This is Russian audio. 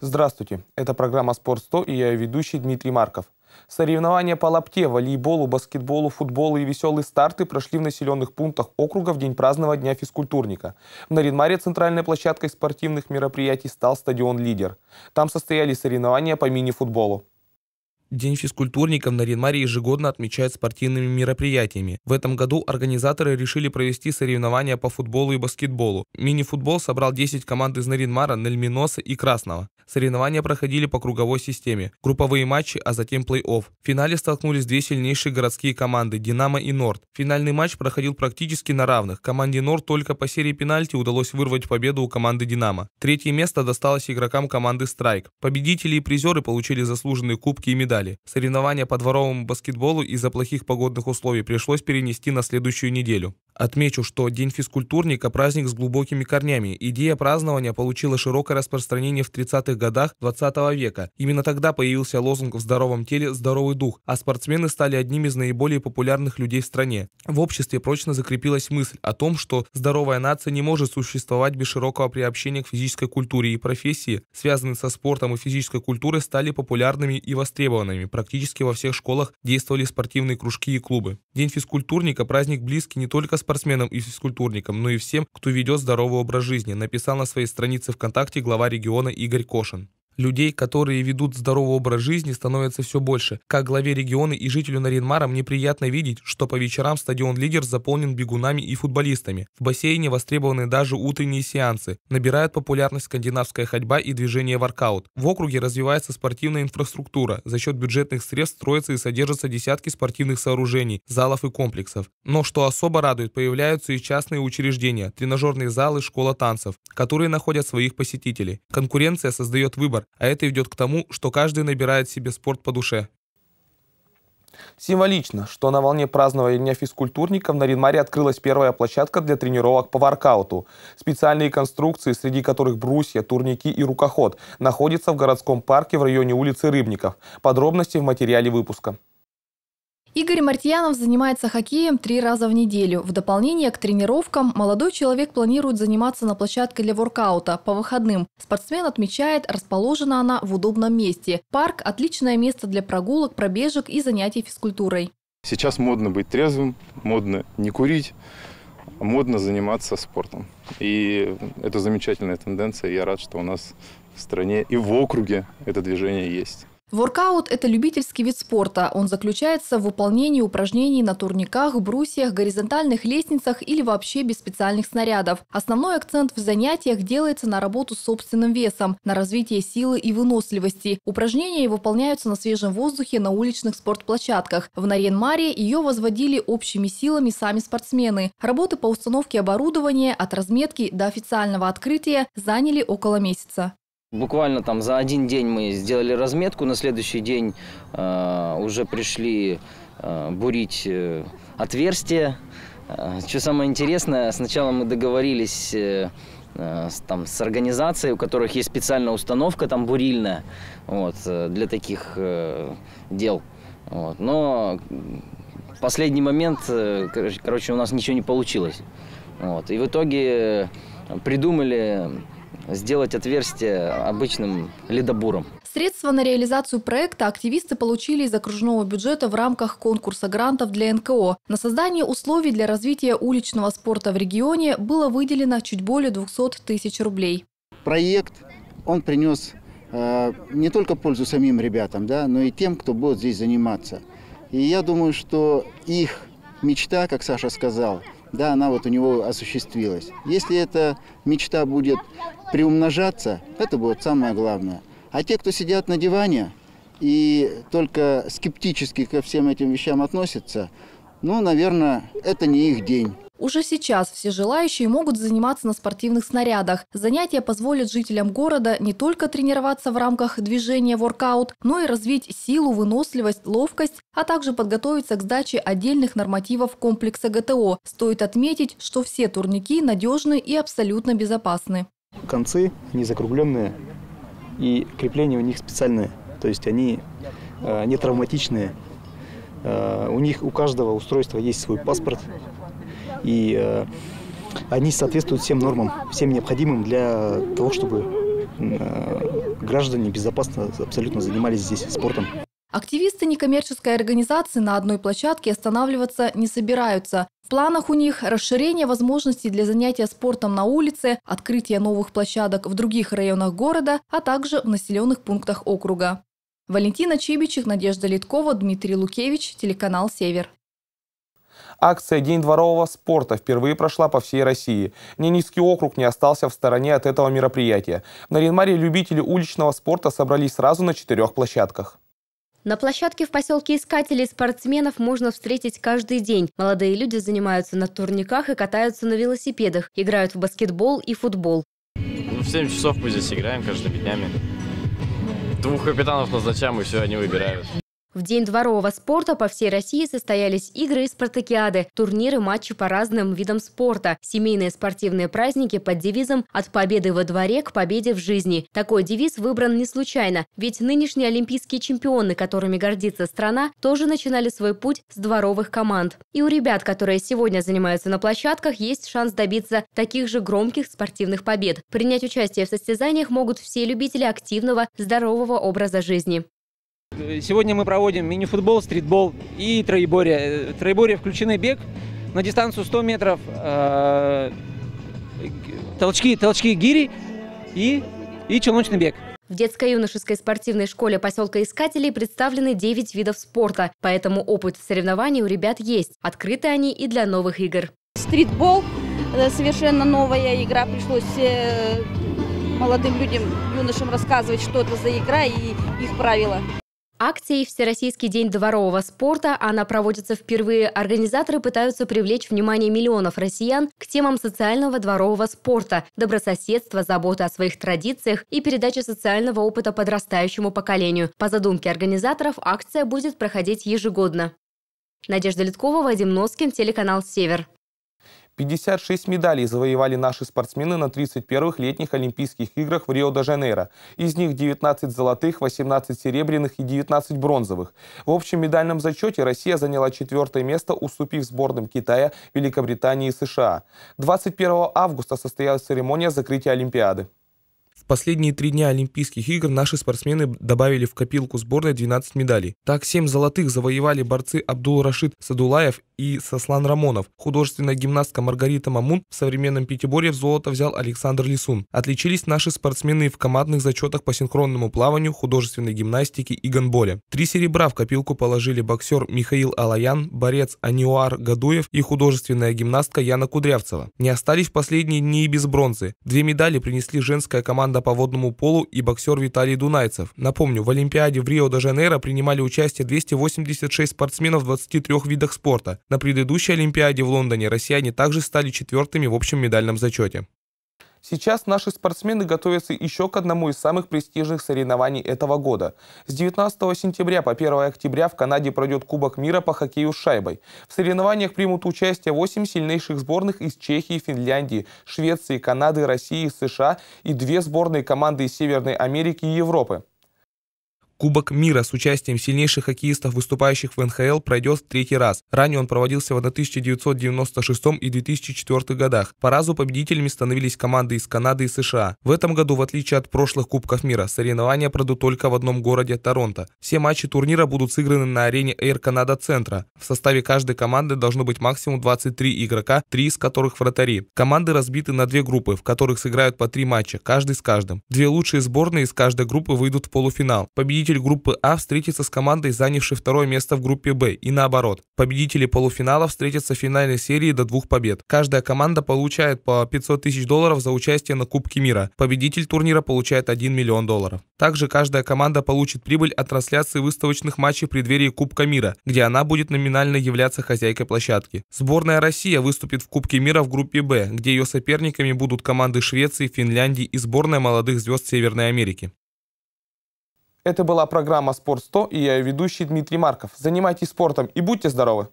Здравствуйте, это программа «Спорт 100» и я ее ведущий Дмитрий Марков. Соревнования по лапте, волейболу, баскетболу, футболу и веселые старты прошли в населенных пунктах округа в день празднования Дня физкультурника. В Наринмаре центральной площадкой спортивных мероприятий стал стадион «Лидер». Там состоялись соревнования по мини-футболу. День физкультурников на Ринмаре ежегодно отмечают спортивными мероприятиями. В этом году организаторы решили провести соревнования по футболу и баскетболу. Мини-футбол собрал 10 команд из Наринмара, Нельминоса и Красного. Соревнования проходили по круговой системе, групповые матчи, а затем плей-офф. В финале столкнулись две сильнейшие городские команды – «Динамо» и «Норд». Финальный матч проходил практически на равных. Команде «Норд» только по серии пенальти удалось вырвать победу у команды «Динамо». Третье место досталось игрокам команды «Страйк». Победители и призеры получили заслуженные кубки и медали медали. Соревнования по дворовому баскетболу из-за плохих погодных условий пришлось перенести на следующую неделю. Отмечу, что День физкультурника – праздник с глубокими корнями. Идея празднования получила широкое распространение в 30-х годах 20 -го века. Именно тогда появился лозунг «В здоровом теле – здоровый дух», а спортсмены стали одними из наиболее популярных людей в стране. В обществе прочно закрепилась мысль о том, что здоровая нация не может существовать без широкого приобщения к физической культуре и профессии, связанные со спортом и физической культурой, стали популярными и востребованными организованными. Практически во всех школах действовали спортивные кружки и клубы. День физкультурника – праздник близкий не только спортсменам и физкультурникам, но и всем, кто ведет здоровый образ жизни, написал на своей странице ВКонтакте глава региона Игорь Кошин. Людей, которые ведут здоровый образ жизни, становится все больше. Как главе региона и жителю Наринмара мне приятно видеть, что по вечерам стадион «Лидер» заполнен бегунами и футболистами. В бассейне востребованы даже утренние сеансы. Набирает популярность скандинавская ходьба и движение воркаут. В округе развивается спортивная инфраструктура. За счет бюджетных средств строятся и содержатся десятки спортивных сооружений, залов и комплексов. Но что особо радует, появляются и частные учреждения, тренажерные залы, школа танцев, которые находят своих посетителей. Конкуренция создает выбор, а это ведет к тому, что каждый набирает себе спорт по душе. Символично, что на волне празднования Дня физкультурников на Ринмаре открылась первая площадка для тренировок по воркауту. Специальные конструкции, среди которых брусья, турники и рукоход, находятся в городском парке в районе улицы Рыбников. Подробности в материале выпуска. Игорь Мартьянов занимается хоккеем три раза в неделю. В дополнение к тренировкам молодой человек планирует заниматься на площадке для воркаута по выходным. Спортсмен отмечает, расположена она в удобном месте. Парк – отличное место для прогулок, пробежек и занятий физкультурой. Сейчас модно быть трезвым, модно не курить, модно заниматься спортом. И это замечательная тенденция. Я рад, что у нас в стране и в округе это движение есть. Воркаут – это любительский вид спорта. Он заключается в выполнении упражнений на турниках, брусьях, горизонтальных лестницах или вообще без специальных снарядов. Основной акцент в занятиях делается на работу с собственным весом, на развитие силы и выносливости. Упражнения выполняются на свежем воздухе на уличных спортплощадках. В Наренмаре ее возводили общими силами сами спортсмены. Работы по установке оборудования от разметки до официального открытия заняли около месяца. Буквально там за один день мы сделали разметку, на следующий день э, уже пришли э, бурить э, отверстия. Э, что самое интересное, сначала мы договорились э, э с, там, с организацией, у которых есть специальная установка там бурильная вот, э, для таких э, дел. Вот. Но в последний момент, э, короче, у нас ничего не получилось. Вот. И в итоге придумали сделать отверстие обычным ледобуром. Средства на реализацию проекта активисты получили из окружного бюджета в рамках конкурса грантов для НКО. На создание условий для развития уличного спорта в регионе было выделено чуть более 200 тысяч рублей. Проект, он принес э, не только пользу самим ребятам, да, но и тем, кто будет здесь заниматься. И я думаю, что их мечта, как Саша сказал – да, она вот у него осуществилась. Если эта мечта будет приумножаться, это будет самое главное. А те, кто сидят на диване и только скептически ко всем этим вещам относятся, ну, наверное, это не их день. Уже сейчас все желающие могут заниматься на спортивных снарядах. Занятия позволят жителям города не только тренироваться в рамках движения воркаут, но и развить силу, выносливость, ловкость, а также подготовиться к сдаче отдельных нормативов комплекса ГТО. Стоит отметить, что все турники надежны и абсолютно безопасны. Концы не закругленные и крепления у них специальные, то есть они э, не травматичные. Э, у них у каждого устройства есть свой паспорт, и э, они соответствуют всем нормам, всем необходимым для того, чтобы э, граждане безопасно абсолютно занимались здесь спортом. Активисты некоммерческой организации на одной площадке останавливаться не собираются. В планах у них расширение возможностей для занятия спортом на улице, открытие новых площадок в других районах города, а также в населенных пунктах округа. Валентина Чибичих, Надежда Литкова, Дмитрий Лукевич, телеканал «Север». Акция «День дворового спорта» впервые прошла по всей России. Ненецкий округ не остался в стороне от этого мероприятия. На Наринмаре любители уличного спорта собрались сразу на четырех площадках. На площадке в поселке искателей спортсменов можно встретить каждый день. Молодые люди занимаются на турниках и катаются на велосипедах, играют в баскетбол и футбол. в 7 часов мы здесь играем каждыми днями. Двух капитанов назначаем, и все, они выбирают. В день дворового спорта по всей России состоялись игры и спартакиады, турниры, матчи по разным видам спорта, семейные спортивные праздники под девизом «От победы во дворе к победе в жизни». Такой девиз выбран не случайно, ведь нынешние олимпийские чемпионы, которыми гордится страна, тоже начинали свой путь с дворовых команд. И у ребят, которые сегодня занимаются на площадках, есть шанс добиться таких же громких спортивных побед. Принять участие в состязаниях могут все любители активного, здорового образа жизни. Э, сегодня мы проводим мини-футбол, стритбол и троеборье. Э, в троеборье включены бег на дистанцию 100 метров, э, толчки, толчки гири и, и челночный бег. В детско-юношеской спортивной школе поселка Искателей представлены 9 видов спорта, поэтому опыт соревнований у ребят есть. Открыты они и для новых игр. Стритбол – совершенно новая игра. Пришлось молодым людям, юношам рассказывать, что это за игра и их правила. Акцией «Всероссийский день дворового спорта» она проводится впервые. Организаторы пытаются привлечь внимание миллионов россиян к темам социального дворового спорта, добрососедства, заботы о своих традициях и передачи социального опыта подрастающему поколению. По задумке организаторов, акция будет проходить ежегодно. Надежда Литкова, Вадим Носкин, телеканал «Север». 56 медалей завоевали наши спортсмены на 31-х летних Олимпийских играх в Рио-де-Жанейро. Из них 19 золотых, 18 серебряных и 19 бронзовых. В общем медальном зачете Россия заняла четвертое место, уступив сборным Китая, Великобритании и США. 21 августа состоялась церемония закрытия Олимпиады последние три дня Олимпийских игр наши спортсмены добавили в копилку сборной 12 медалей. Так, 7 золотых завоевали борцы Абдул Рашид Садулаев и Сослан Рамонов. Художественная гимнастка Маргарита Мамун в современном пятиборье в золото взял Александр Лисун. Отличились наши спортсмены в командных зачетах по синхронному плаванию, художественной гимнастике и гонболе. Три серебра в копилку положили боксер Михаил Алаян, борец Аниуар Гадуев и художественная гимнастка Яна Кудрявцева. Не остались в последние дни и без бронзы. Две медали принесли женская команда команда по водному полу и боксер Виталий Дунайцев. Напомню, в Олимпиаде в Рио-де-Жанейро принимали участие 286 спортсменов в 23 видах спорта. На предыдущей Олимпиаде в Лондоне россияне также стали четвертыми в общем медальном зачете. Сейчас наши спортсмены готовятся еще к одному из самых престижных соревнований этого года. С 19 сентября по 1 октября в Канаде пройдет Кубок мира по хоккею с шайбой. В соревнованиях примут участие 8 сильнейших сборных из Чехии, Финляндии, Швеции, Канады, России, США и две сборные команды из Северной Америки и Европы. Кубок мира с участием сильнейших хоккеистов, выступающих в НХЛ, пройдет в третий раз. Ранее он проводился в 1996 и 2004 годах. По разу победителями становились команды из Канады и США. В этом году, в отличие от прошлых Кубков мира, соревнования пройдут только в одном городе – Торонто. Все матчи турнира будут сыграны на арене Air Canada Центра. В составе каждой команды должно быть максимум 23 игрока, три из которых вратари. Команды разбиты на две группы, в которых сыграют по три матча, каждый с каждым. Две лучшие сборные из каждой группы выйдут в полуфинал. Победитель Победитель группы А встретится с командой, занявшей второе место в группе Б, и наоборот. Победители полуфинала встретятся в финальной серии до двух побед. Каждая команда получает по 500 тысяч долларов за участие на Кубке мира. Победитель турнира получает 1 миллион долларов. Также каждая команда получит прибыль от трансляции выставочных матчей в преддверии Кубка мира, где она будет номинально являться хозяйкой площадки. Сборная Россия выступит в Кубке мира в группе Б, где ее соперниками будут команды Швеции, Финляндии и сборная молодых звезд Северной Америки. Это была программа «Спорт 100» и я ее ведущий Дмитрий Марков. Занимайтесь спортом и будьте здоровы!